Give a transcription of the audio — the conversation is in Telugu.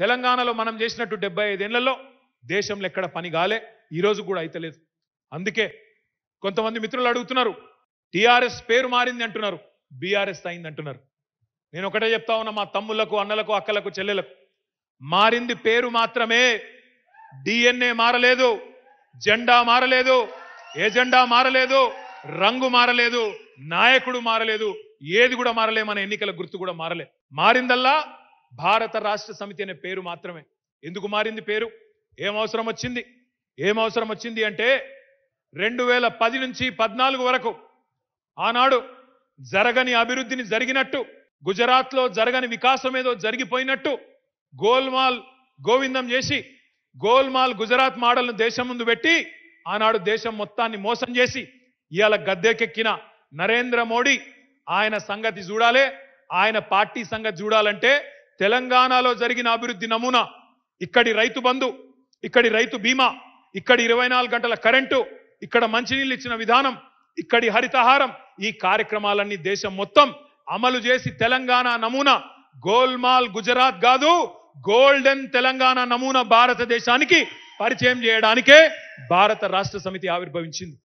తెలంగాణలో మనం చేసినట్టు డెబ్బై ఐదేళ్లలో దేశంలో ఎక్కడ పని కాలే ఈరోజు కూడా లేదు అందుకే కొంతమంది మిత్రులు అడుగుతున్నారు టీఆర్ఎస్ పేరు మారింది అంటున్నారు బీఆర్ఎస్ అయింది అంటున్నారు నేను ఒకటే చెప్తా ఉన్నా మా తమ్ముళ్లకు అన్నలకు అక్కలకు చెల్లెలకు మారింది పేరు మాత్రమే డిఎన్ఏ మారలేదు జెండా మారలేదు ఏజెండా మారలేదు రంగు మారలేదు నాయకుడు మారలేదు ఏది కూడా మారలే మన ఎన్నికల గుర్తు కూడా మారలే మారిందల్లా భారత రాష్ట్ర సమితి అనే పేరు మాత్రమే ఎందుకు మారింది పేరు ఏం అవసరం వచ్చింది ఏం అవసరం వచ్చింది అంటే రెండు వేల పది నుంచి పద్నాలుగు వరకు ఆనాడు జరగని అభివృద్ధిని జరిగినట్టు గుజరాత్లో జరగని వికాసం ఏదో జరిగిపోయినట్టు గోల్మాల్ గోవిందం చేసి గోల్మాల్ గుజరాత్ మోడల్ను దేశం ముందు పెట్టి ఆనాడు దేశం మొత్తాన్ని మోసం చేసి ఇవాళ గద్దెకెక్కిన నరేంద్ర మోడీ ఆయన సంగతి చూడాలి ఆయన పార్టీ సంగతి చూడాలంటే తెలంగాణలో జరిగిన అభివృద్ధి నమూనా ఇక్కడి రైతు బంధు ఇక్కడి రైతు బీమా ఇక్కడి ఇరవై నాలుగు గంటల కరెంటు ఇక్కడ మంచినీళ్ళు ఇచ్చిన విధానం ఇక్కడి హరితహారం ఈ కార్యక్రమాలన్నీ దేశం మొత్తం అమలు చేసి తెలంగాణ నమూనా గోల్మాల్ గుజరాత్ కాదు గోల్డెన్ తెలంగాణ నమూనా భారతదేశానికి పరిచయం చేయడానికే భారత రాష్ట్ర సమితి ఆవిర్భవించింది